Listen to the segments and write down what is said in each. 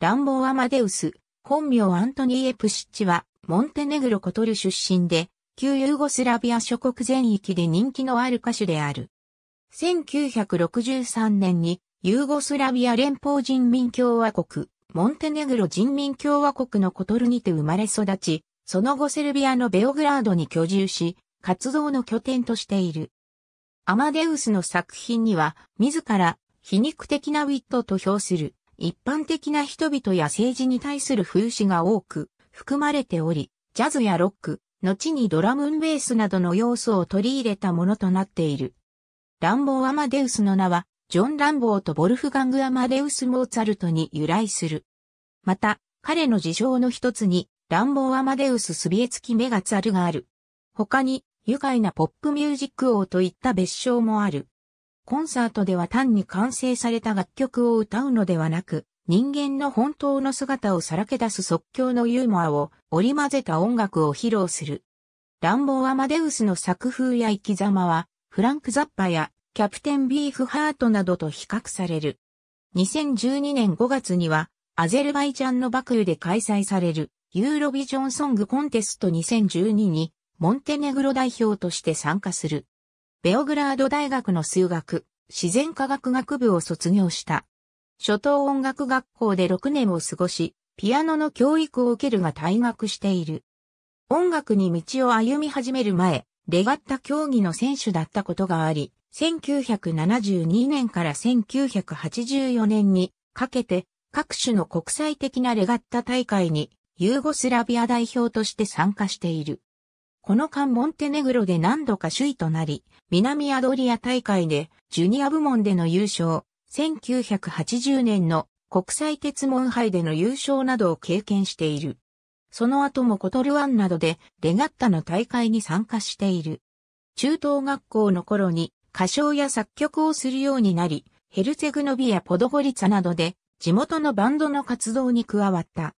乱暴アマデウス、本名アントニー・エプシッチは、モンテネグロコトル出身で、旧ユーゴスラビア諸国全域で人気のある歌手である。1963年に、ユーゴスラビア連邦人民共和国、モンテネグロ人民共和国のコトルにて生まれ育ち、その後セルビアのベオグラードに居住し、活動の拠点としている。アマデウスの作品には、自ら、皮肉的なウィットと評する、一般的な人々や政治に対する風刺が多く含まれており、ジャズやロック、後にドラムンベースなどの要素を取り入れたものとなっている。ランボー・アマデウスの名は、ジョン・ランボーとボルフガング・アマデウス・モーツァルトに由来する。また、彼の事象の一つに、ランボー・アマデウス・スビエツキ・メガツァルがある。他に、愉快なポップミュージック王といった別称もある。コンサートでは単に完成された楽曲を歌うのではなく、人間の本当の姿をさらけ出す即興のユーモアを織り交ぜた音楽を披露する。乱暴アマデウスの作風や生き様は、フランク・ザッパやキャプテン・ビーフ・ハートなどと比較される。2012年5月には、アゼルバイジャンのバクーで開催されるユーロビジョンソングコンテスト2012にモンテネグロ代表として参加する。ベオグラード大学の数学、自然科学学部を卒業した。初等音楽学校で6年を過ごし、ピアノの教育を受けるが退学している。音楽に道を歩み始める前、レガッタ競技の選手だったことがあり、1972年から1984年にかけて各種の国際的なレガッタ大会にユーゴスラビア代表として参加している。この間モンテネグロで何度か首位となり、南アドリア大会でジュニア部門での優勝、1980年の国際鉄門杯での優勝などを経験している。その後もコトルワンなどでレガッタの大会に参加している。中等学校の頃に歌唱や作曲をするようになり、ヘルツェグノビやポドゴリツァなどで地元のバンドの活動に加わった。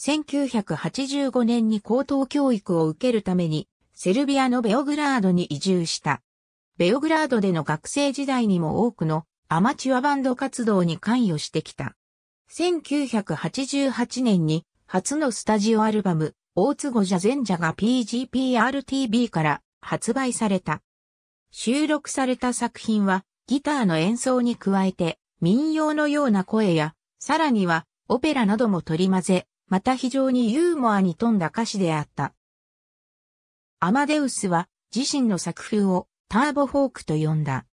1985年に高等教育を受けるためにセルビアのベオグラードに移住した。ベオグラードでの学生時代にも多くのアマチュアバンド活動に関与してきた。1988年に初のスタジオアルバム、大津ゴジャ前者が PGPRTB から発売された。収録された作品はギターの演奏に加えて民謡のような声や、さらにはオペラなども取り混ぜ、また非常にユーモアに富んだ歌詞であった。アマデウスは自身の作風をターボフォークと呼んだ。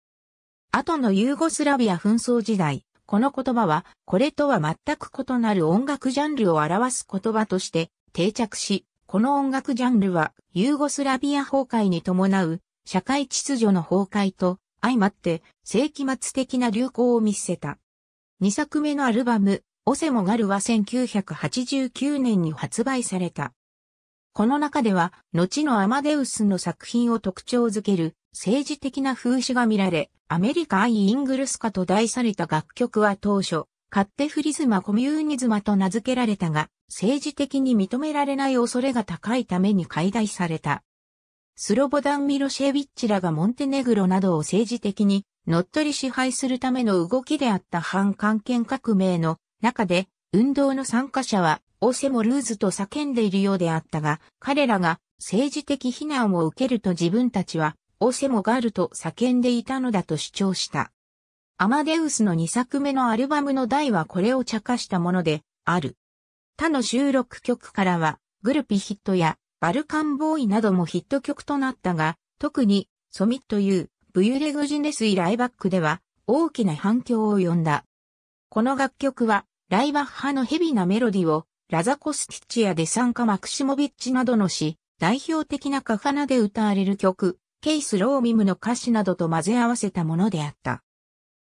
後のユーゴスラビア紛争時代、この言葉は、これとは全く異なる音楽ジャンルを表す言葉として定着し、この音楽ジャンルは、ユーゴスラビア崩壊に伴う、社会秩序の崩壊と、相まって、世紀末的な流行を見せた。2作目のアルバム、オセモガルは1989年に発売された。この中では、後のアマデウスの作品を特徴づける政治的な風刺が見られ、アメリカ・アイ・イングルスカと題された楽曲は当初、カッテフリズマ・コミューニズマと名付けられたが、政治的に認められない恐れが高いために解体された。スロボダン・ミロシェィッチらがモンテネグロなどを政治的に乗っ取り支配するための動きであった反関係革命の中で、運動の参加者はオセモルーズと叫んでいるようであったが、彼らが政治的非難を受けると自分たちは、オセモガールと叫んでいたのだと主張した。アマデウスの2作目のアルバムの題はこれを茶化したもので、ある。他の収録曲からは、グルピヒットやバルカンボーイなどもヒット曲となったが、特に、ソミットいう、ブユレグジネスイライバックでは、大きな反響を呼んだ。この楽曲は、ライバッハのヘビなメロディを、ラザコスティッチやデサンカ・マクシモビッチなどの詩、代表的なカファナで歌われる曲、ケイス・ローミムの歌詞などと混ぜ合わせたものであった。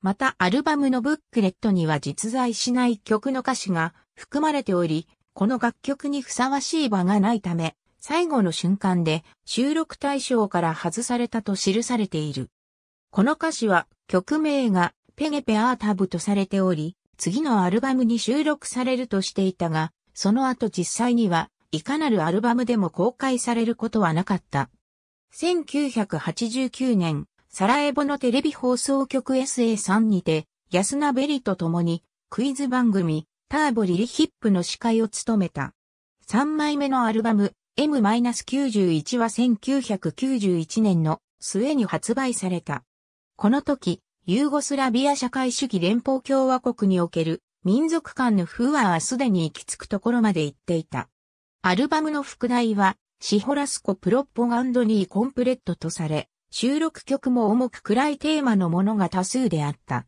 またアルバムのブックレットには実在しない曲の歌詞が含まれており、この楽曲にふさわしい場がないため、最後の瞬間で収録対象から外されたと記されている。この歌詞は曲名がペゲペアータブとされており、次のアルバムに収録されるとしていたが、その後実際には、いかなるアルバムでも公開されることはなかった。1989年、サラエボのテレビ放送局 SA3 にて、安名ベリと共に、クイズ番組、ターボリリヒップの司会を務めた。3枚目のアルバム、M-91 は1991年の末に発売された。この時、ユーゴスラビア社会主義連邦共和国における民族間の不和はすでに行き着くところまで行っていた。アルバムの副題は、シホラスコプロッポガンドニーコンプレットとされ、収録曲も重く暗いテーマのものが多数であった。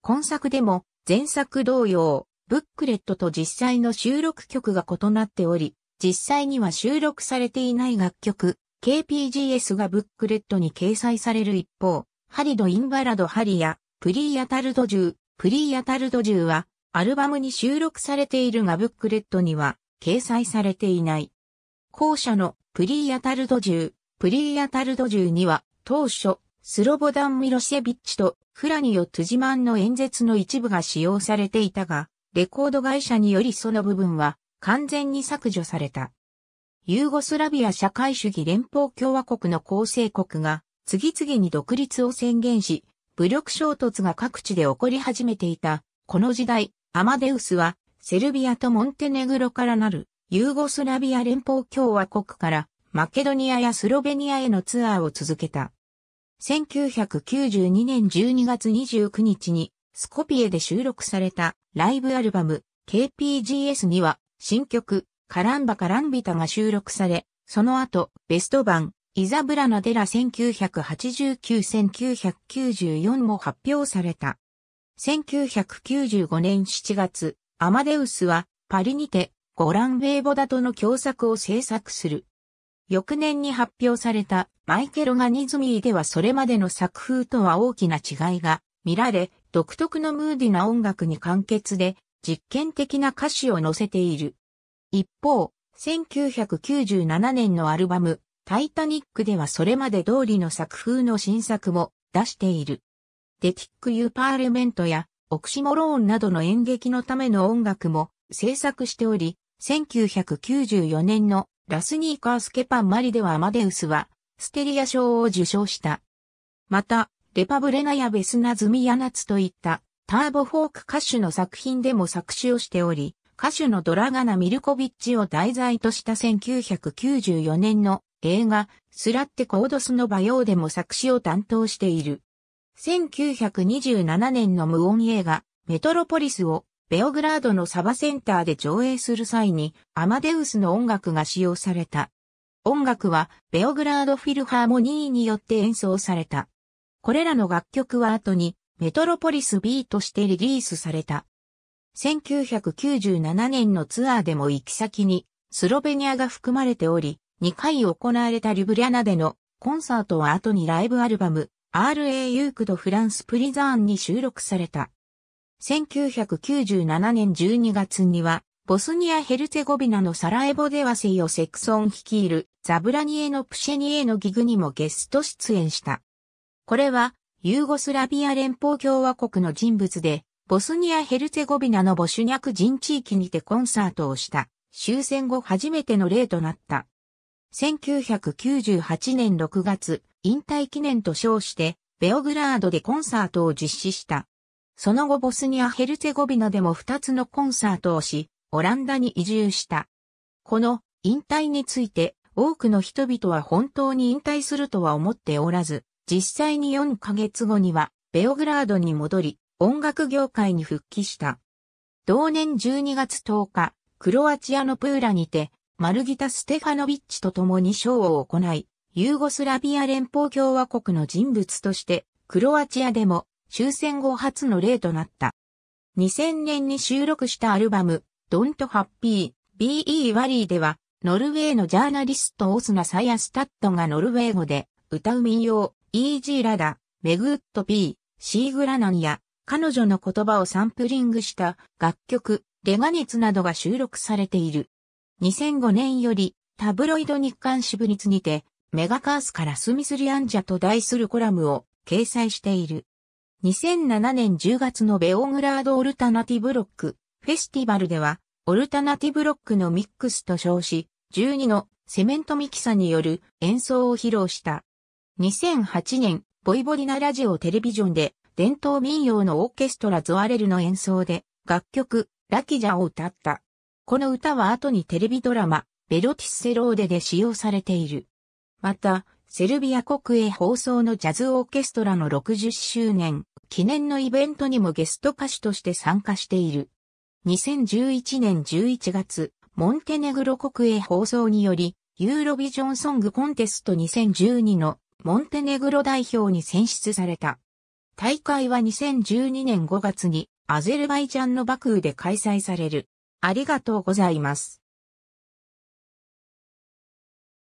今作でも、前作同様、ブックレットと実際の収録曲が異なっており、実際には収録されていない楽曲、KPGS がブックレットに掲載される一方、ハリド・インバラド・ハリや、プリー・アタルド・ジュー、プリー・アタルド・ジューは、アルバムに収録されているがブックレットには掲載されていない。後者のプリーアタルド銃、プリーアタルド銃には当初、スロボダン・ミロシェビッチとフラニオ・トゥジマンの演説の一部が使用されていたが、レコード会社によりその部分は完全に削除された。ユーゴスラビア社会主義連邦共和国の構成国が次々に独立を宣言し、武力衝突が各地で起こり始めていた。この時代、アマデウスは、セルビアとモンテネグロからなる、ユーゴスラビア連邦共和国から、マケドニアやスロベニアへのツアーを続けた。1992年12月29日に、スコピエで収録されたライブアルバム KPGS には新曲カランバカランビタが収録され、その後ベスト版イザブラナデラ1989-1994も発表された。1995年7月、アマデウスはパリにてゴラン・ウェーボダとの共作を制作する。翌年に発表されたマイケル・ガニズミーではそれまでの作風とは大きな違いが見られ、独特のムーディな音楽に簡潔で実験的な歌詞を載せている。一方、1997年のアルバムタイタニックではそれまで通りの作風の新作も出している。デティック・ユーパーレメントやオクシモローンなどの演劇のための音楽も制作しており、1994年のラスニーカースケパンマリではアマデウスはステリア賞を受賞した。また、レパブレナやベスナズミヤナツといったターボフォーク歌手の作品でも作詞をしており、歌手のドラガナ・ミルコビッチを題材とした1994年の映画スラッテ・コードスのバヨーでも作詞を担当している。1927年の無音映画、メトロポリスを、ベオグラードのサバセンターで上映する際に、アマデウスの音楽が使用された。音楽は、ベオグラードフィルハーモニーによって演奏された。これらの楽曲は後に、メトロポリス B としてリリースされた。1997年のツアーでも行き先に、スロベニアが含まれており、2回行われたリブリアナでのコンサートは後にライブアルバム、RA ユークドフランスプリザーンに収録された。1997年12月には、ボスニア・ヘルツェゴビナのサラエボデワセイオ・セクソン率いるザブラニエのプシェニエのギグにもゲスト出演した。これは、ユーゴスラビア連邦共和国の人物で、ボスニア・ヘルツェゴビナのボシュニャク人地域にてコンサートをした、終戦後初めての例となった。1998年6月、引退記念と称して、ベオグラードでコンサートを実施した。その後ボスニア・ヘルツェゴビナでも2つのコンサートをし、オランダに移住した。この引退について多くの人々は本当に引退するとは思っておらず、実際に4ヶ月後にはベオグラードに戻り、音楽業界に復帰した。同年12月10日、クロアチアのプーラにて、マルギタ・ステファノビッチと共にショーを行い、ユーゴスラビア連邦共和国の人物として、クロアチアでも終戦後初の例となった。2000年に収録したアルバム、Don't Happy, B.E. w ワ r y では、ノルウェーのジャーナリストオスナ・サヤスタッドがノルウェー語で、歌う民謡、イージーラダ、メグッドピー、シーグラナンや、彼女の言葉をサンプリングした楽曲、レガネツなどが収録されている。2005年よりタブロイド日刊支部率にてメガカースからスミスリアンジャと題するコラムを掲載している。2007年10月のベオグラードオルタナティブロックフェスティバルでは、オルタナティブロックのミックスと称し、12のセメントミキサによる演奏を披露した。2008年、ボイボディナラジオテレビジョンで、伝統民謡のオーケストラゾアレルの演奏で、楽曲、ラキジャを歌った。この歌は後にテレビドラマ、ベロティッセローデで使用されている。また、セルビア国営放送のジャズオーケストラの60周年記念のイベントにもゲスト歌手として参加している。2011年11月、モンテネグロ国営放送により、ユーロビジョンソングコンテスト2012のモンテネグロ代表に選出された。大会は2012年5月にアゼルバイジャンのバクーで開催される。ありがとうございます。